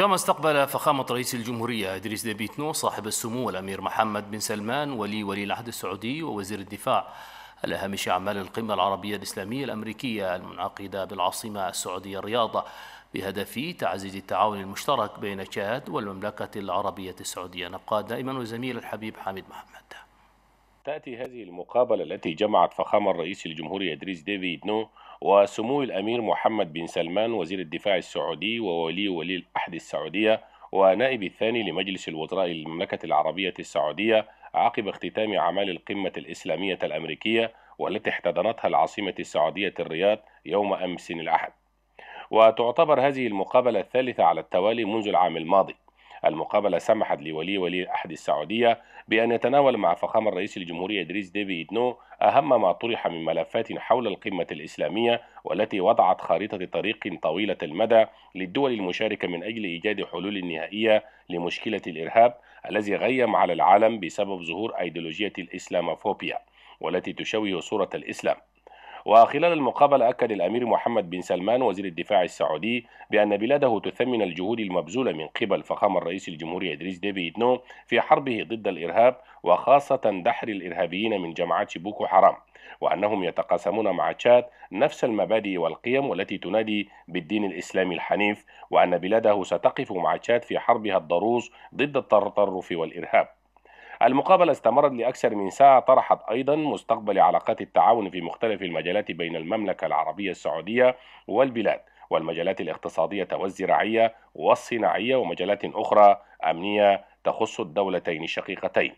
كما استقبل فخامة رئيس الجمهورية إدريس ديبيتنو صاحب السمو الأمير محمد بن سلمان ولي ولي العهد السعودي ووزير الدفاع على هامش أعمال القمة العربية الإسلامية الأمريكية المنعقدة بالعاصمة السعودية الرياضة بهدف تعزيز التعاون المشترك بين تشاد والمملكة العربية السعودية نبقى دائما وزميل الحبيب حامد محمد تأتي هذه المقابلة التي جمعت فخام الرئيس الجمهوري إدريس ديفيد نو وسمو الأمير محمد بن سلمان وزير الدفاع السعودي وولي ولي العهد السعودية ونائب الثاني لمجلس الوزراء للمملكة العربية السعودية عقب اختتام أعمال القمة الإسلامية الأمريكية والتي احتضنتها العاصمة السعودية الرياض يوم أمس الأحد وتعتبر هذه المقابلة الثالثة على التوالي منذ العام الماضي المقابلة سمحت لولي ولي احد السعودية بأن يتناول مع فخامة الرئيس الجمهورية إدريس ديفيد إدنو أهم ما طرح من ملفات حول القمة الإسلامية والتي وضعت خريطة طريق طويلة المدى للدول المشاركة من أجل إيجاد حلول نهائية لمشكلة الإرهاب الذي غيم على العالم بسبب ظهور أيديولوجية الإسلاموفوبيا والتي تشوه صورة الإسلام وخلال المقابلة أكد الأمير محمد بن سلمان وزير الدفاع السعودي بأن بلاده تثمن الجهود المبذولة من قبل فخامة الرئيس الجمهوري إدريس ديبي إتنو في حربه ضد الإرهاب وخاصة دحر الإرهابيين من جماعات بوكو حرام وأنهم يتقاسمون مع تشاد نفس المبادئ والقيم والتي تنادي بالدين الإسلامي الحنيف وأن بلاده ستقف مع تشاد في حربها الضروس ضد التطرف والإرهاب المقابلة استمرت لأكثر من ساعة طرحت أيضا مستقبل علاقات التعاون في مختلف المجالات بين المملكة العربية السعودية والبلاد والمجالات الاقتصادية والزراعية والصناعية ومجالات أخرى أمنية تخص الدولتين الشقيقتين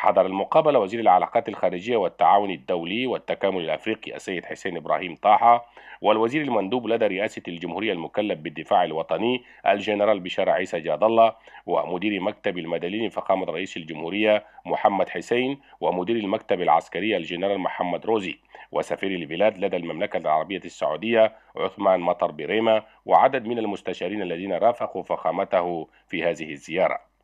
حضر المقابلة وزير العلاقات الخارجية والتعاون الدولي والتكامل الأفريقي السيد حسين إبراهيم طاحة والوزير المندوب لدى رئاسة الجمهورية المكلف بالدفاع الوطني الجنرال بشار عيسى جاد الله ومدير مكتب المدنيين فخامة رئيس الجمهورية محمد حسين ومدير المكتب العسكري الجنرال محمد روزي وسفير البلاد لدى المملكة العربية السعودية عثمان مطر بريمة وعدد من المستشارين الذين رافقوا فخامته في هذه الزيارة